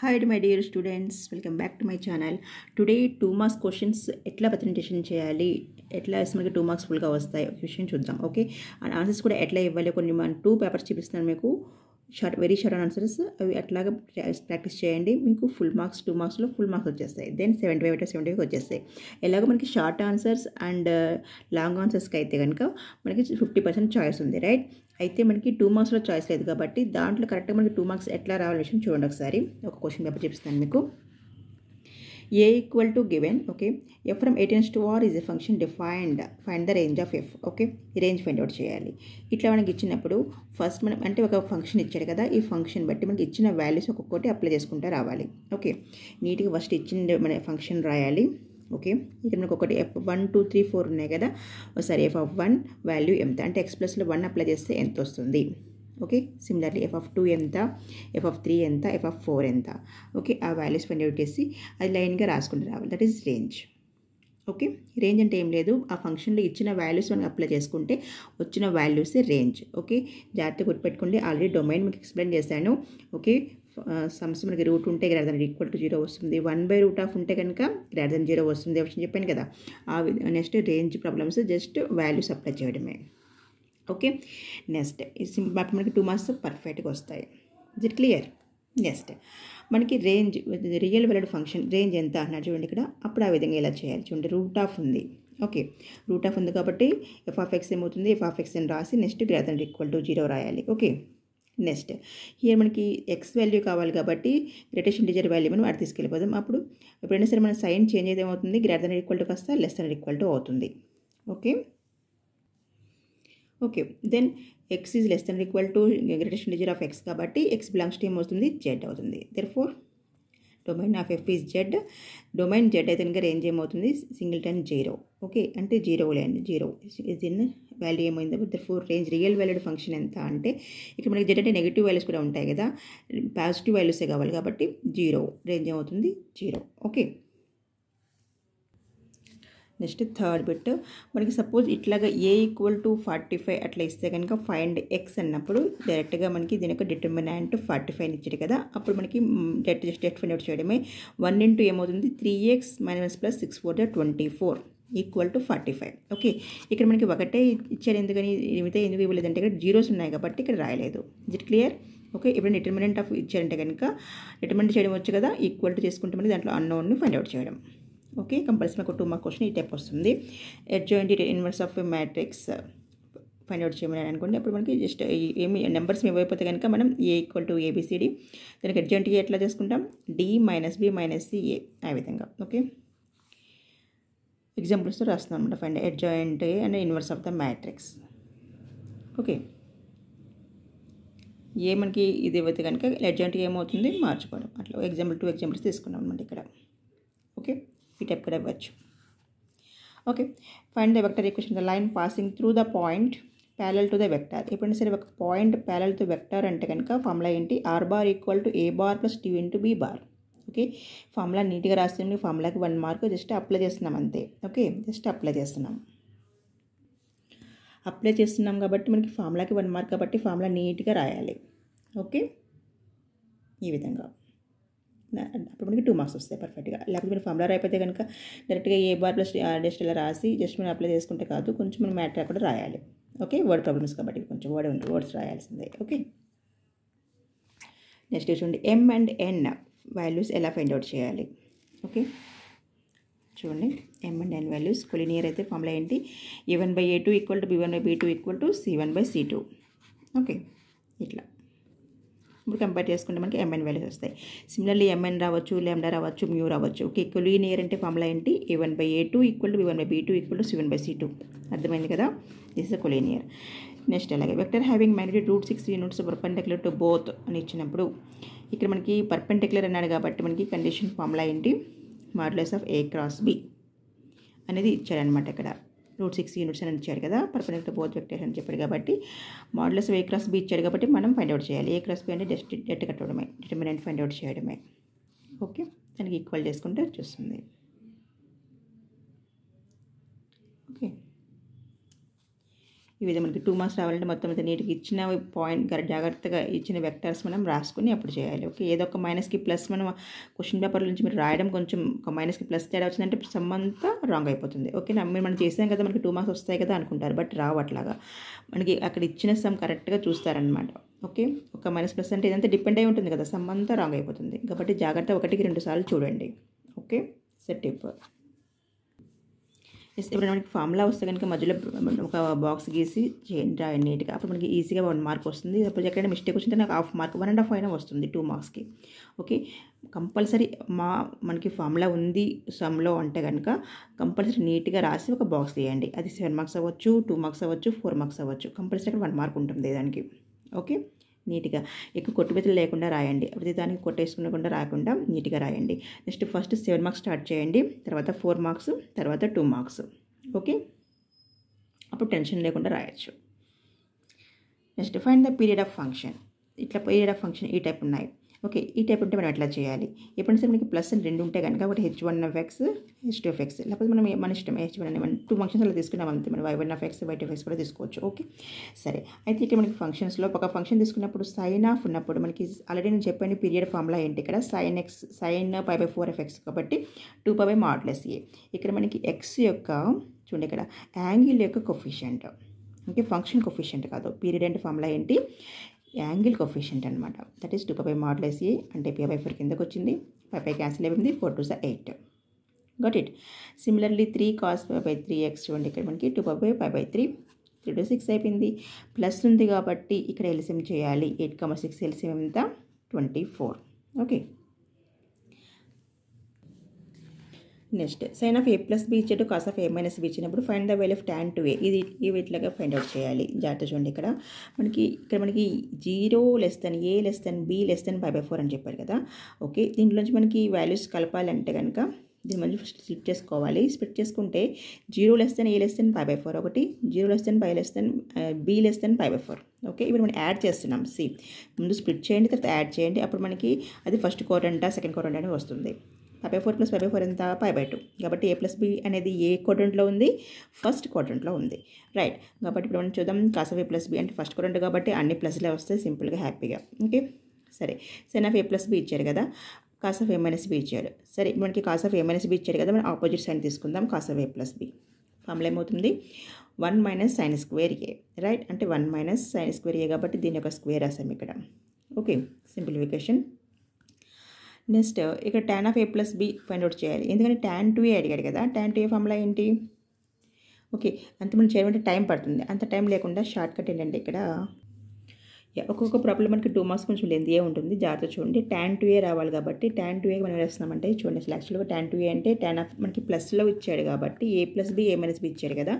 hi my dear students welcome back to my channel today two marks questions ఎట్లా presentation చేయాలి ఎట్లా వేస్తే మనకి టూ మార్క్స్ ఫుల్గా వస్తాయి క్వశ్చన్ చూద్దాం ఓకే అండ్ ఆన్సర్స్ కూడా ఎట్లా ఇవ్వాలి కొన్ని మనం టూ పేపర్స్ చూపిస్తాను మీకు షార్ట్ వెరీ షార్ట్ ఆన్సర్స్ అవి అట్లాగా ప్రాక్టీస్ చేయండి మీకు ఫుల్ మార్క్స్ టూ మార్క్స్లో ఫుల్ మార్క్స్ వచ్చేస్తాయి then seventy five to seventy five వచ్చేస్తాయి ఎలాగో మనకి షార్ట్ ఆన్సర్స్ అండ్ లాంగ్ ఆన్సర్స్కి అయితే కనుక మనకి ఫిఫ్టీ పర్సెంట్ చాయిస్ ఉంది రైట్ అయితే మనకి టూ మార్క్స్లో చాయిస్ లేదు కాబట్టి దాంట్లో కరెక్ట్గా మనకి టూ మార్క్స్ ఎట్లా రావాలి విషయం చూడండి ఒకసారి ఒక క్వశ్చన్ పేపర్ చెప్తాను మీకు A equal to given okay F from eighteens to R is a function defined find the range of F okay ఈ రేంజ్ ఫైండ్ అవుట్ చేయాలి ఇట్లా మనకి ఇచ్చినప్పుడు ఫస్ట్ మనం అంటే ఒక ఫంక్షన్ ఇచ్చాడు కదా ఈ ఫంక్షన్ బట్టి మనకి ఇచ్చిన వాల్యూస్ ఒక్కొక్కటి అప్లై చేసుకుంటూ రావాలి ఓకే నీట్గా ఫస్ట్ ఇచ్చిన మన ఫంక్షన్ రాయాలి ఓకే ఇక్కడ మనకు ఒకటి F one two three four ఉన్నాయి కదా ఒకసారి ఎఫ్ ఆఫ్ వన్ వాల్యూ ఎంత అంటే ఎక్స్ ప్లస్లో వన్ అప్లై చేస్తే ఎంత వస్తుంది okay similarly F of two ఎంత ఎఫ్ ఆఫ్ త్రీ ఎంత ఎఫ్ ఆఫ్ ఫోర్ ఎంత ఓకే ఆ వాల్యూస్ ఫైండ్ అవుట్ చేసి అది లైన్గా రాసుకుంటూ రావాలి that is range okay range అంటే ఏం లేదు ఆ ఫంక్షన్లో ఇచ్చిన వాల్యూస్ మనం అప్లై చేసుకుంటే వచ్చిన వాల్యూసే రేంజ్ ఓకే జాగ్రత్తగా గుర్తుపెట్టుకోండి ఆల్రెడీ డొమైన్ మీకు ఎక్స్ప్లెయిన్ చేశాను ఓకే సమ్స్ మనకి రూట్ ఉంటే greater than equal to zero వస్తుంది వన్ బై రూట్ ఆఫ్ ఉంటే కనుక గ్రేటర్ దాన్ జీరో వస్తుంది ఆప్షన్ చెప్పాను కదా ఆ next range problems just values apply చేయడమే ఓకే నెక్స్ట్ సింపుల్ అప్పుడు మనకి టూ మార్క్స్ పర్ఫెక్ట్గా వస్తాయి ఇట్ క్లియర్ నెక్స్ట్ మనకి range real valued function range ఎంత అంటున్నారు చూడండి ఇక్కడ అప్పుడు ఆ విధంగా ఇలా చేయాలి చూడండి రూట్ ఆఫ్ ఉంది ఓకే రూట్ ఆఫ్ ఉంది కాబట్టి ఎఫ్ ఆఫ్ ఎక్స్ ఏమవుతుంది ఎఫ్ ఆఫ్ ఎక్స్ అని రాసి next greater equal to zero రాయాలి ఓకే నెక్స్ట్ ఇక్కడ మనకి ఎక్స్ వాల్యూ కావాలి కాబట్టి గ్రేటెస్ట్ ఇంటిజర్ వాల్యూ మనం అటు తీసుకెళ్ళిపోదాం అప్పుడు ఎప్పుడైనా సరే మన సైన్ చేంజ్ అయితే ఏమవుతుంది గ్రేటర్ దాన్ ఈక్వల్ టు కాస్త లెస్ దాన్ ఈక్వల్ టు అవుతుంది okay okay then X is less than equal to greatest integer of X కాబట్టి ఎక్స్ బిలాంగ్స్ టు ఏమవుతుంది జెడ్ అవుతుంది therefore domain of F is Z domain Z అయితే కనుక range ఏమవుతుంది single ten zero okay అంటే zero లేండి zero is in value ఏమైంది therefore range real valued function ఎంత అంటే ఇక్కడ మనకి జెడ్ అంటే నెగిటివ్ వాల్యూస్ కూడా ఉంటాయి కదా పాజిటివ్ వాల్యూసే కావాలి కాబట్టి జీరో రేంజ్ ఏమవుతుంది zero okay next third bit మనకి సపోజ్ ఇట్లాగా A equal to forty five అట్లా ఇస్తే కనుక ఫైండ్ ఎక్స్ అన్నప్పుడు డైరెక్ట్గా మనకి దీని యొక్క డిటర్మినెంట్ ఫార్టీ ఫైవ్ ఇచ్చాడు కదా అప్పుడు మనకి det just det find out చేయడమే వన్ ఇంటూ ఏమవుతుంది three X minus plus six four twenty four equal to forty five okay ఇక్కడ మనకి ఒకటే ఇచ్చారు ఎందుకని ఏమైతే ఎందుకు ఇవ్వలేదంటే ఇక్కడ జీరోస్ ఉన్నాయి కాబట్టి ఇక్కడ రాయలేదు ఇట్ క్లియర్ ఓకే ఇప్పుడు డిటర్మినెంట్ ఆఫ్ ఇచ్చారంటే కనుక డిటర్మినెంట్ చేయడం వచ్చు కదా ఈక్వల్ టు చేసుకుంటే మనకి దాంట్లో అన్నోన్ని ఫైండ్ అవుట్ చేయడం ఓకే కంపల్సరీ ఒక టూ మార్క్ క్వశ్చన్ ఈ టైప్ వస్తుంది adjoint inverse of matrix find out చేయమని అనుకోండి అప్పుడు మనకి జస్ట్ ఏమి నెంబర్స్ అయిపోతే కనుక మనం ఏ ఈక్వల్ టు ఏబిసిడి దానికి అడ్జాయింట్ ఏ e ఎట్లా చేసుకుంటాం D minus B minus C A ఆ విధంగా ఓకే ఎగ్జాంపుల్స్తో రాస్తున్నాం అనమాట find adjoint A and inverse of the matrix okay A మనకి ఇది అయితే కనుక అడ్జాయింట్ ఏమవుతుంది మార్చుకోవడం అట్లా ఎగ్జాంపుల్ టూ ఎగ్జాంపుల్స్ తీసుకున్నాం అనమాట ఇక్కడ ఓకే p కూడా ఇవ్వచ్చు okay fine the vector equation the line passing through the point parallel to the vector ఎప్పుడైనా సరే ఒక పాయింట్ ప్యాలల్ టు వెక్టర్ అంటే కనుక ఫార్ములా ఏంటి R bar equal to A bar plus two into B bar okay formula నీట్గా రాస్తుంది ఫార్ములాకి one mark just apply చేస్తున్నాం అంతే ఓకే జస్ట్ అప్లై చేస్తున్నాం అప్లై చేస్తున్నాం కాబట్టి మనకి ఫార్ములాకి వన్ మార్క్ కాబట్టి ఫార్ములా నీట్గా రాయాలి ఓకే ఈ విధంగా అప్పుడు మనకి టూ మార్క్స్ వస్తాయి పర్ఫెక్ట్గా లేకపోతే మీరు ఫార్ములా అయిపోతే కనుక డైరెక్ట్గా ఏ బార్ ప్లస్ డెస్ట్ ఇలా రాసి జస్ట్ మనం అప్లై చేసుకుంటే కాదు కొంచెం మనం మ్యాటర్ కూడా రాయాలి ఓకే వర్డ్ ప్రాబ్లమ్స్ కాబట్టి కొంచెం వర్డ్ వర్డ్స్ రాయాల్సిందే ఓకే నెక్స్ట్ చూడండి ఎం అండ్ ఎన్ వాల్యూస్ ఎలా ఫైండ్ అవుట్ చేయాలి ఓకే చూడండి M and N values collinear అయితే ఫార్ములా ఏంటి ఈ one by A two equal to B one by B two equal to C one by C two okay ఇట్లా ఇప్పుడు compare చేసుకుంటే మనకి ఎంఎన్ వాల్యూస్ వస్తాయి సిమిలర్లీ ఎంఎన్ రావచ్చు లెమ్డా రావచ్చు మ్యూ రావచ్చు ఓకే కొలీనియర్ అంటే ఫామ్లా ఏంటి A one by A two equal to one by B two equal to C by C two అర్థమైంది కదా దిస్ ఇస్ కొలీనియర్ నెక్స్ట్ అలాగే vector having magnitude root six units perpendicular to both అని ఇచ్చినప్పుడు ఇక్కడ మనకి perpendicular అన్నాడు కాబట్టి మనకి కండిషన్ ఫామ్లా ఏంటి modulus of A cross B అనేది ఇచ్చారనమాట ఇక్కడ రూట్ సిక్స్ యూనిట్స్ అని ఇచ్చాడు కదా పర్పెండిక్యులర్ బోత్ వెక్టర్స్ అని చెప్పాడు కాబట్టి మోడల్స్ ఏ క్రాస్ బి ఇచ్చాడు కాబట్టి మనం ఫైండ్ అవుట్ చేయాలి ఏ క్రాస్ బి అంటే డెస్ట్ డెట్ కట్టడమే డిటర్మినెంట్ ఫైండ్ అవుట్ చేయడమే ఓకే దానికి ఈక్వల్ చేసుకుంటే వచ్చేస్తుంది ఓకే ఈ విధంగా మనకి టూ మార్క్స్ రావాలంటే మొత్తం అయితే నీటికి ఇచ్చిన పాయింట్ జాగ్రత్తగా ఇచ్చిన వెక్టర్స్ మనం రాసుకుని అప్పుడు చేయాలి ఓకే ఏదో ఒక మైనస్కి ప్లస్ మనం క్వశ్చన్ పేపర్ నుంచి మీరు రాయడం కొంచెం ఒక మైనస్కి ప్లస్ తేడా వచ్చిందంటే సమ్ రాంగ్ అయిపోతుంది ఓకే మీరు మనం చేసాం కదా మనకి టూ మార్క్స్ వస్తాయి కదా అనుకుంటారు బట్ రావు అట్లాగా మనకి అక్కడ ఇచ్చిన సమ్ కరెక్ట్గా చూస్తారనమాట ఓకే ఒక మైనస్ ప్లస్ అంటే ఇదంతా డిపెండ్ అయి ఉంటుంది కదా సమ్ అంతా రాంగ్ అయిపోతుంది కాబట్టి జాగ్రత్త ఒకటికి రెండు సార్లు చూడండి ఓకే సెట్ టిప్ ఇప్పుడు మనకి ఫార్ములా వస్తే కనుక మధ్యలో ఒక బాక్స్ గీసి చేయండి రాయండి నీట్గా అప్పుడు మనకి ఈజీగా వన్ మార్క్ వస్తుంది అప్పుడు ఎక్కడైనా మిస్టేక్ వచ్చింటే నాకు half mark one and half అయినా వస్తుంది టూ మార్క్స్కి ఓకే కంపల్సరీ మా మనకి ఫామ్లా ఉంది సమ్లో అంటే కనుక కంపల్సరీ నీట్గా రాసి ఒక బాక్స్ వేయండి అది సెవెన్ మార్క్స్ అవ్వచ్చు టూ మార్క్స్ అవ్వచ్చు ఫోర్ మార్క్స్ అవ్వచ్చు కంపల్సరీ వన్ మార్క్ ఉంటుంది దానికి ఓకే నీట్గా ఎక్కువ కొట్టుబెతులు లేకుండా రాయండి ప్రతిదానికి కొట్టేసుకుండా రాకుండా నీట్గా రాయండి next first seven marks start చేయండి తర్వాత ఫోర్ మార్క్స్ తర్వాత టూ మార్క్స్ ఓకే అప్పుడు టెన్షన్ లేకుండా రాయొచ్చు next fine the period of function ఇట్లా పీరియడ్ ఆఫ్ ఫంక్షన్ ఈ టైప్ ఉన్నాయి ఓకే ఈ టైప్ ఉంటే మనం ఎట్లా చేయాలి ఎప్పుడైనా సరే మనకి ప్లస్ రెండు ఉంటే కనుక ఒకటి H one of X H two F X లేకపోతే మనం మన ఇష్టం హెచ్ వన్ అని మనం టూ ఫంక్షన్స్ అలా తీసుకున్నాం అంతే మనం Y one of X Y two X కూడా తీసుకోవచ్చు ఓకే సరే అయితే ఇక్కడ మనకి ఫంక్షన్స్లో ఒక ఫంక్షన్ తీసుకున్నప్పుడు సైన్ ఆఫ్ ఉన్నప్పుడు మనకి ఆల్రెడీ నేను చెప్పాను పీరియడ్ ఫార్ములా ఏంటి ఇక్కడ sine X sine pi by four F X కాబట్టి two pi by modulus A ఇక్కడ మనకి ఎక్స్ యొక్క చూడండి ఇక్కడ యాంగిల్ యొక్క కొఫిషియంట్ ఓకే ఫంక్షన్ కొఫిషియంట్ కాదు పీరియడ్ అంటే ఫార్ములా ఏంటి యాంగిల్ కొఫిషియంట్ అనమాట that is two pi modulus A అంటే పీ బై ఫోర్ కిందకు వచ్చింది పై పై క్యాన్సిల్ అయిపోయింది ఫోర్ టూ సార్ eight got it similarly three cos pi by three X చూడండి ఇక్కడ మనకి two pi pi by three three two six అయిపోయింది plus ఉంది కాబట్టి ఇక్కడ ఎల్సిఎం చేయాలి ఎయిట్ కమ సిక్స్ ఎల్సిఎం ఎంత twenty four okay next sine of A plus B ఇచ్చేటు cos of A minus B ఇచ్చినప్పుడు find the value of tan two A ఇది ఇవి ఇట్లాగా ఫైండ్ అవుట్ చేయాలి జాగ్రత్త చూడండి ఇక్కడ మనకి ఇక్కడ మనకి zero less than A less than B less than five by four అని చెప్పారు కదా ఓకే దీంట్లోంచి మనకి వాల్యూస్ కలపాలంటే కనుక దీన్ని మంచి ఫస్ట్ స్ప్లిట్ చేసుకోవాలి స్ప్లిట్ చేసుకుంటే zero less than A less than five by four ఒకటి zero less than five less than B less than five by four okay ఇప్పుడు మనం యాడ్ చేస్తున్నాం సి ముందు స్ప్లిట్ చేయండి తర్వాత యాడ్ చేయండి అప్పుడు మనకి అది ఫస్ట్ క్వార్టర్ అంట సెకండ్ క్వార్టర్ అని వస్తుంది five by four plus pi by four ఎంత పై బై టూ కాబట్టి ఏ ప్లస్ బి అనేది ఏ క్వాడ్రంట్లో ఉంది ఫస్ట్ క్వాడ్రంట్లో ఉంది రైట్ కాబట్టి ఇప్పుడు మనం చూద్దాం కాసఫ్ ఏ ప్లస్ బి అంటే ఫస్ట్ క్వాడ్రంట్ కాబట్టి అన్ని ప్లస్లే వస్తాయి సింపుల్గా హ్యాపీగా ఓకే సరే sin of A plus B ఇచ్చారు కదా cos of A minus B ఇచ్చారు సరే మనకి cos of A minus B ఇచ్చారు కదా మనం ఆపోజిట్ సైన్ తీసుకుందాం cos of A plus B ఫామ్లో ఏమవుతుంది one minus sin square A right అంటే one minus sin square A కాబట్టి దీని యొక్క స్క్వేర్ రాసాం ఇక్కడ ఓకే సింప్లిఫికేషన్ నెక్స్ట్ ఇక్కడ tan of A plus B find out చేయాలి ఎందుకంటే ట్యాన్ టూ ఏ అడిగాడు కదా ట్యాన్ టూ ఏ ఫార్ములా ఏంటి ఓకే అంత మనం చేయమంటే టైం పడుతుంది అంత టైం లేకుండా షార్ట్ కట్ ఏంటంటే ఇక్కడ ఒక్కొక్క ప్రాబ్లం మనకి టూ మార్క్స్ కొంచెం ఏ ఉంటుంది జాగ్రత్త చూడండి ట్యాన్ టూ ఏ రావాలి కాబట్టి ట్యాన్ టూ ఏ మనం వేస్తున్నామంటే చూడండి అసలు యాక్చువల్గా ట్యాన్ టూ ఏ అంటే ట్యాన్ ఆఫ్ మనకి ప్లస్లో ఇచ్చాడు కాబట్టి A plus B A minus B ఇచ్చాడు కదా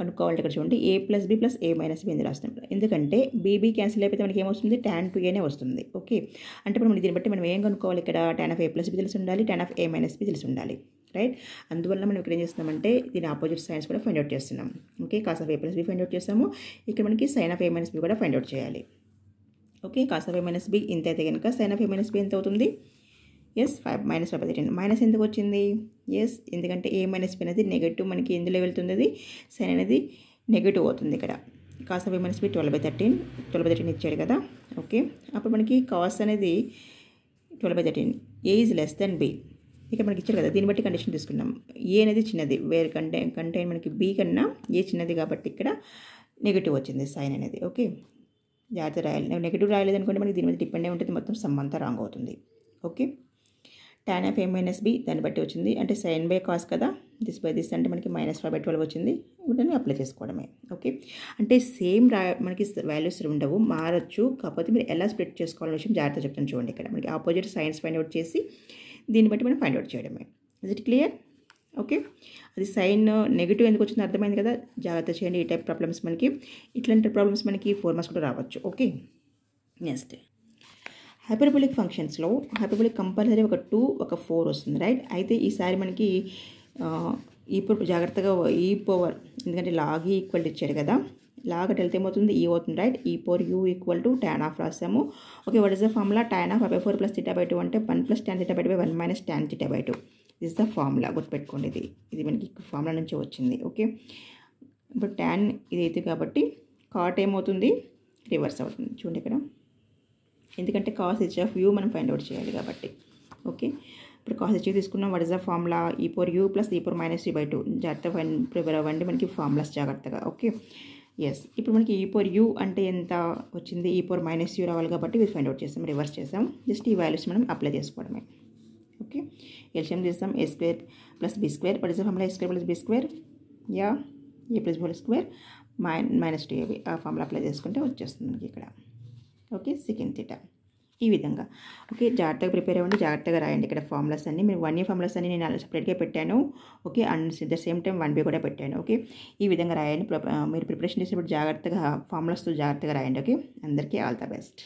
కనుక్కోవాలి ఇక్కడ చూడండి A plus B plus A minus B అని రాస్తాం ఎందుకంటే బీబీ క్యాన్సిల్ అయిపోతే మనకి ఏమొస్తుంది ట్యాన్ టూ ఏనే వస్తుంది ఓకే అంటే ఇప్పుడు మనం దీన్ని బట్టి మనం ఏం కనుక్కోవాలి ఇక్కడ tan of A plus B తెలిసి ఉండాలి tan of A minus B తెలిసి ఉండాలి రైట్ అందువల్ల మనం ఇక్కడ ఏం చేస్తున్నామంటే దీని ఆపోజిట్ సైన్స్ కూడా ఫైండ్ అవుట్ చేస్తున్నాం okay cos of A plus B find out చేస్తాము ఇక్కడ మనకి sin of A minus B కూడా ఫైండ్ అవుట్ చేయాలి ఓకే కాస్త ఫైవ్ మైనస్ బి ఇంత అయితే కనుక sin of A minus B ఎంత అవుతుంది yes five minus five thirteen minus ఎందుకు వచ్చింది ఎస్ ఎందుకంటే ఏ మైనస్ బి అనేది నెగటివ్ మనకి ఎందులో వెళ్తుంది అది సైన్ అనేది నెగటివ్ అవుతుంది ఇక్కడ cos of minus B twelve by thirteen twelve by thirteen ఇచ్చాడు కదా ఓకే అప్పుడు మనకి కాస్ అనేది twelve by thirteen A is less than B ఇక్కడ మనకి ఇచ్చారు కదా దీన్ని బట్టి కండిషన్ తీసుకున్నాం ఏ అనేది చిన్నది వేరే కంటే కంటే మనకి బి కన్నా ఏ చిన్నది కాబట్టి ఇక్కడ నెగిటివ్ వచ్చింది సైన్ అనేది ఓకే జాగ్రత్త రాయాలి నెగిటివ్ రాయలేదు అనుకోండి మనకి దీని మీద డిపెండ్ అయి ఉంటుంది మొత్తం సమ్ అంతా రాంగ్ అవుతుంది okay tan of A minus B దాన్ని బట్టి వచ్చింది అంటే సైన్ బై కాస్ కదా దిస్ బై దిస్ అంటే మనకి మైనస్ ఫైవ్ బై ట్వెల్వ్ వచ్చింది వీటిని అప్లై చేసుకోవడమే ఓకే అంటే సేమ్ రా మనకి వాల్యూస్ ఉండవు మారచ్చు కాకపోతే మీరు ఎలా స్ప్లిట్ చేసుకోవాలనే విషయం జాగ్రత్త చెప్తాను చూడండి ఇక్కడ మనకి ఆపోజిట్ సైన్స్ ఫైండ్ అవుట్ చేసి దీన్ని బట్టి మనం ఫైండ్ అవుట్ చేయడమే ఇస్ ఇట్ క్లియర్ ఓకే అది సైన్ నెగిటివ్ ఎందుకు వచ్చిందో అర్థమైంది కదా జాగ్రత్త చేయండి ఈ టైప్ ప్రాబ్లమ్స్ మనకి ఇట్లాంటి ప్రాబ్లమ్స్ మనకి ఫోర్ మార్క్స్ కూడా రావచ్చు ఓకే నెక్స్ట్ హైపర్బోలిక్ ఫంక్షన్స్లో హైపర్బోలిక్ కంపల్సరీ ఒక టూ ఒక ఫోర్ వస్తుంది రైట్ అయితే ఈసారి మనకి ఈ జాగ్రత్తగా ఈ పవర్ ఎందుకంటే లాగ్ ఈక్వల్ ఇచ్చారు కదా లాగ్ అటు వెళ్తే ఏమవుతుంది ఈ e అవుతుంది right e power u equal to tan of రాసాము okay what is the formula tan of అబై four plus theta by two అంటే one plus tan theta by two one minus tan theta by two is the formula గుర్తుపెట్టుకోండి ఇది ఇది మనకి formula నుంచి వచ్చింది okay ఇప్పుడు ట్యాన్ ఇది కాబట్టి కాట్ ఏమవుతుంది రివర్స్ అవుతుంది చూడండి ఇక్కడ ఎందుకంటే కాస్ హెచ్ ఆఫ్ యూ మనం ఫైండ్ అవుట్ చేయాలి కాబట్టి ఓకే ఇప్పుడు కాస్ హెచ్ తీసుకున్నాం what is the formula e power u plus e power minus u by two జాగ్రత్త ఫైన్ ప్రిపేర్ అవ్వండి మనకి ఫార్ములాస్ జాగ్రత్తగా ఓకే ఎస్ ఇప్పుడు మనకి ఈ పోర్ యూ అంటే ఎంత వచ్చింది ఈ పోర్ మైనస్ యూ రావాలి కాబట్టి ఇది ఫైండ్ అవుట్ చేస్తాం రివర్స్ చేస్తాం జస్ట్ ఈ వాల్యూస్ మనం అప్లై చేసుకోవడమే ओके एलसीएम लेते हम A plus plus B square बड़े से formula A square plus B या ఏ ప్లస్ హోల్ స్క్వేర్ మైన్ మైనస్ టూ ఏవి ఆ ఫార్ములా అప్లై చేసుకుంటే వచ్చేస్తుంది మనకి ఇక్కడ ఓకే సెకండ్ థీటా ఈ విధంగా ఓకే జాగ్రత్తగా ప్రిపేర్ అవ్వండి జాగ్రత్తగా రాయండి ఇక్కడ ఫార్ములాస్ అన్ని మీరు వన్ ఇయర్ ఫార్ములాస్ అన్ని నేను సపరేట్గా పెట్టాను okay and the same time one B కూడా పెట్టాను ఓకే ఈ విధంగా రాయండి మీరు ప్రిపరేషన్ చేసినప్పుడు జాగ్రత్తగా ఫార్ములాస్తో జాగ్రత్తగా రాయండి ఓకే అందరికీ ఆల్ ద బెస్ట్